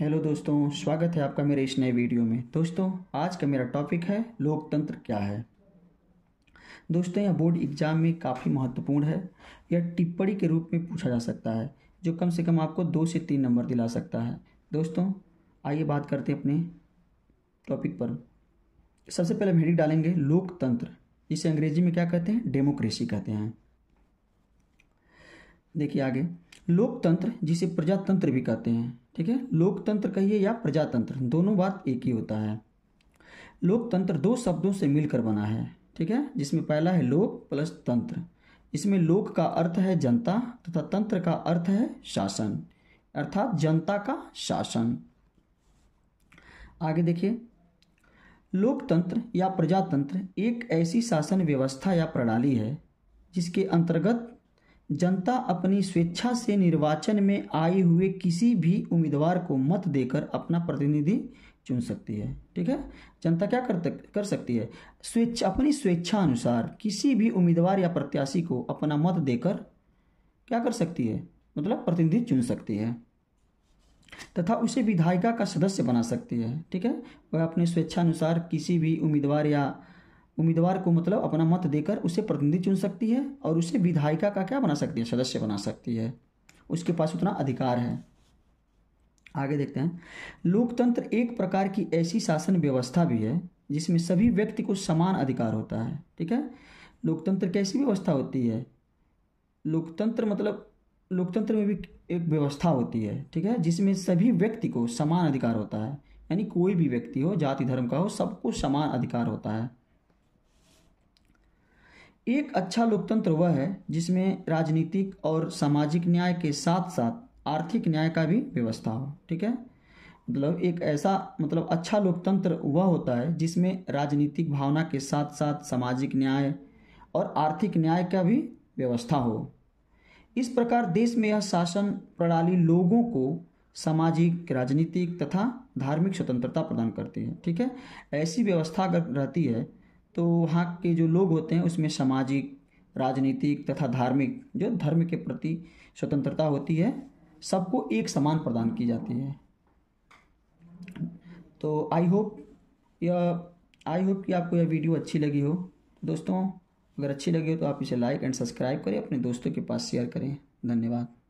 hello दोस्तों स्वागत है आपका मेरे इस नए वीडियो में दोस्तों आज का मेरा टॉपिक है लोकतंत्र क्या है दोस्तों यह बोर्ड एग्जाम में काफ़ी महत्वपूर्ण है यह टिप्पणी के रूप में पूछा जा सकता है जो कम से कम आपको दो से तीन नंबर दिला सकता है दोस्तों आइए बात करते हैं अपने टॉपिक पर सबसे पहले हम हेडिंग डालेंगे लोकतंत्र जिसे अंग्रेजी में क्या कहते हैं डेमोक्रेसी कहते हैं देखिए आगे लोकतंत्र जिसे प्रजातंत्र भी कहते हैं ठीक है लोकतंत्र कहिए या प्रजातंत्र दोनों बात एक ही होता है लोकतंत्र दो शब्दों से मिलकर बना है ठीक है जिसमें पहला है लोक प्लस तंत्र इसमें लोक का अर्थ है जनता तथा तंत्र का अर्थ है शासन अर्थात जनता का शासन आगे देखिए लोकतंत्र या प्रजातंत्र एक ऐसी शासन व्यवस्था या प्रणाली है जिसके अंतर्गत जनता अपनी स्वेच्छा से निर्वाचन में आए हुए किसी भी उम्मीदवार को मत देकर अपना प्रतिनिधि चुन सकती है ठीक है जनता क्या कर तक, कर सकती है स्वेच्छ अपनी स्वेच्छा अनुसार किसी भी उम्मीदवार या प्रत्याशी को अपना मत देकर क्या कर सकती है मतलब प्रतिनिधि चुन सकती है तथा उसे विधायिका का सदस्य बना सकती है ठीक है वह अपने स्वेच्छानुसार किसी भी उम्मीदवार या उम्मीदवार को मतलब अपना मत देकर उसे प्रतिनिधि चुन सकती है और उसे विधायिका का क्या बना सकती है सदस्य बना सकती है उसके पास उतना अधिकार है आगे देखते हैं लोकतंत्र एक प्रकार की ऐसी शासन व्यवस्था भी है जिसमें सभी व्यक्ति को समान अधिकार होता है ठीक है लोकतंत्र कैसी व्यवस्था होती है लोकतंत्र मतलब लोकतंत्र में भी एक व्यवस्था होती है ठीक है जिसमें सभी व्यक्ति को समान अधिकार होता है यानी कोई भी व्यक्ति हो जाति धर्म का हो सबको समान अधिकार होता है एक अच्छा लोकतंत्र वह है जिसमें राजनीतिक और सामाजिक न्याय के साथ साथ आर्थिक न्याय का भी व्यवस्था हो ठीक है मतलब एक ऐसा मतलब अच्छा लोकतंत्र वह होता है जिसमें राजनीतिक भावना के साथ साथ सामाजिक न्याय और आर्थिक न्याय का भी व्यवस्था हो इस प्रकार देश में यह शासन प्रणाली लोगों को सामाजिक राजनीतिक तथा धार्मिक स्वतंत्रता प्रदान करती है ठीक है ऐसी व्यवस्था अगर रहती है तो वहाँ के जो लोग होते हैं उसमें सामाजिक राजनीतिक तथा धार्मिक जो धर्म के प्रति स्वतंत्रता होती है सबको एक समान प्रदान की जाती है तो आई होप यह आई होप कि आपको यह वीडियो अच्छी लगी हो दोस्तों अगर अच्छी लगी हो तो आप इसे लाइक एंड सब्सक्राइब करें अपने दोस्तों के पास शेयर करें धन्यवाद